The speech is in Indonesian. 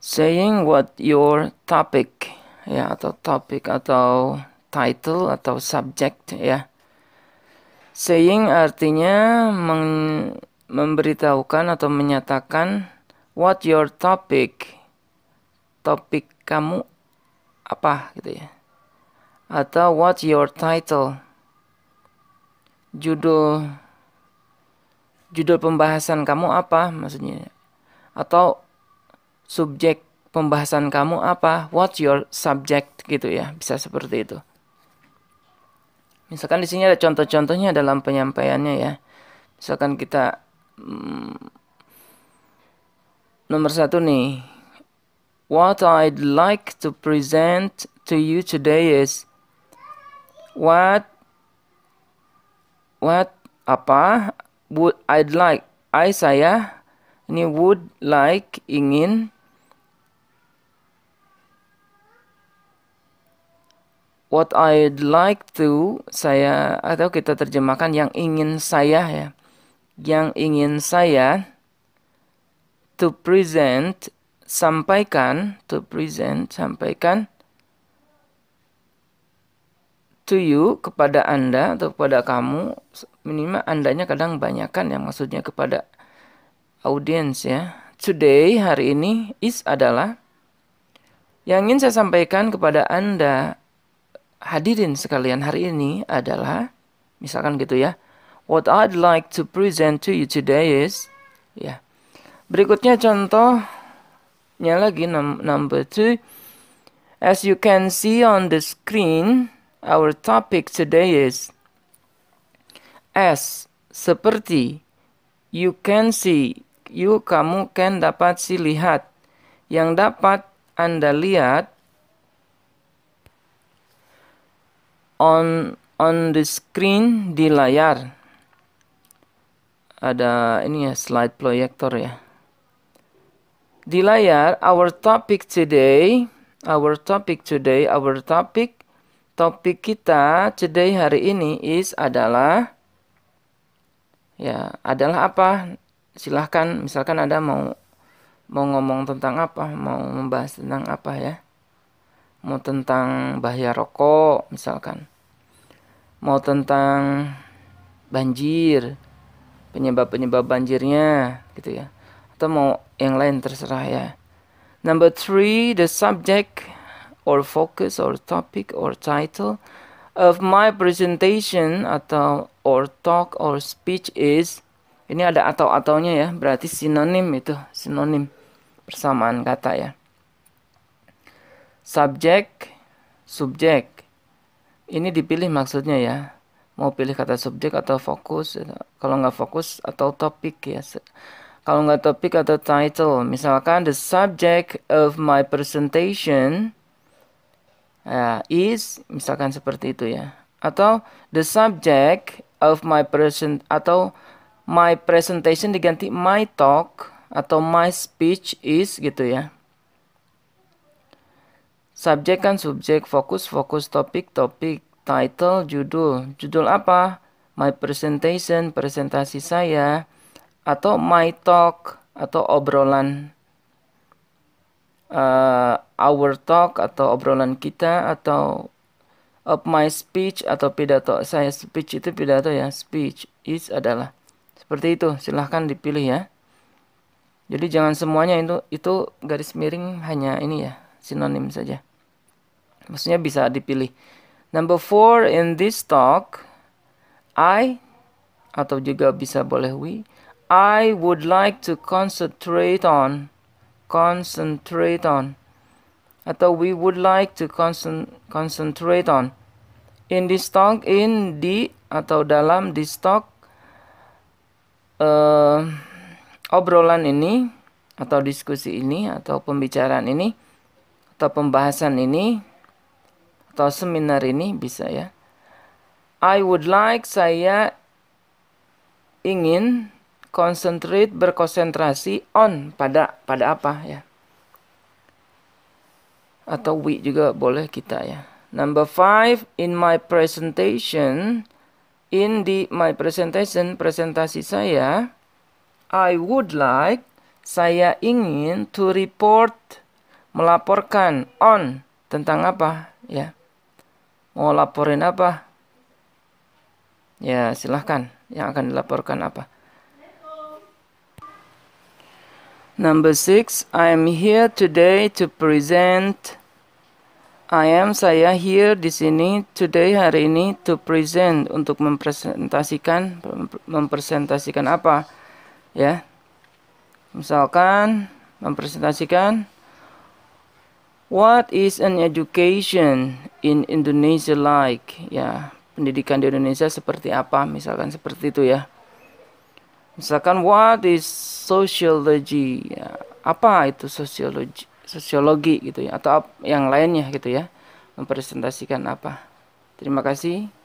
saying what your topic ya atau topic atau title atau subject ya saying artinya meng, memberitahukan atau menyatakan what your topic topik kamu apa gitu ya atau what your title judul judul pembahasan kamu apa maksudnya atau subjek pembahasan kamu apa, what's your subject gitu ya, bisa seperti itu. Misalkan di sini ada contoh-contohnya dalam penyampaiannya ya. Misalkan kita hmm, nomor satu nih, what I'd like to present to you today is what what apa would I'd like I saya ini would like ingin what I'd like to saya atau kita terjemahkan yang ingin saya ya yang ingin saya to present sampaikan to present sampaikan to you kepada Anda atau kepada kamu minimal andanya kadang banyakkan ya maksudnya kepada audiens ya today hari ini is adalah yang ingin saya sampaikan kepada Anda hadirin sekalian hari ini adalah misalkan gitu ya. What I'd like to present to you today is ya. Berikutnya contohnya lagi number two. As you can see on the screen, our topic today is as seperti you can see you kamu can dapat si lihat yang dapat anda lihat on on the screen di layar ada ini ya slide proyektor ya di layar our topic today our topic today our topic topik kita today hari ini is adalah ya adalah apa silahkan misalkan ada mau mau ngomong tentang apa mau membahas tentang apa ya mau tentang bahaya rokok misalkan, mau tentang banjir, penyebab-penyebab banjirnya gitu ya, atau mau yang lain terserah ya. Number three, the subject or focus or topic or title of my presentation atau or talk or speech is ini ada atau ataunya ya berarti sinonim itu sinonim persamaan kata ya subjek subjek ini dipilih maksudnya ya mau pilih kata subjek atau fokus kalau nggak fokus atau topik ya kalau nggak topik atau title misalkan the subject of my presentation uh, is misalkan seperti itu ya atau the subject of my present atau my presentation diganti my talk atau my speech is gitu ya Subjek kan subjek, fokus-fokus topik-topik, title, judul. Judul apa? My presentation, presentasi saya, atau my talk, atau obrolan. Uh, our talk, atau obrolan kita, atau of my speech, atau pidato saya. Speech itu pidato ya, speech is adalah. Seperti itu, silahkan dipilih ya. Jadi jangan semuanya itu, itu garis miring hanya ini ya, sinonim saja. Maksudnya bisa dipilih. Number four in this talk, I atau juga bisa boleh we. I would like to concentrate on, concentrate on, atau we would like to concentrate on. In this talk, in di atau dalam this talk, uh, obrolan ini atau diskusi ini atau pembicaraan ini atau pembahasan ini atau seminar ini bisa ya. I would like saya ingin concentrate berkonsentrasi on pada pada apa ya. Atau we juga boleh kita ya. Number five in my presentation in the my presentation presentasi saya I would like saya ingin to report melaporkan on tentang apa ya mau laporin apa ya silahkan yang akan dilaporkan apa Number six, I am here today to present. I am saya here di sini today hari ini to present untuk mempresentasikan mempresentasikan apa ya misalkan mempresentasikan what is an education in Indonesia like ya pendidikan di Indonesia seperti apa misalkan seperti itu ya misalkan what is sociology ya, apa itu sociology sosiologi gitu ya atau yang lainnya gitu ya mempresentasikan apa terima kasih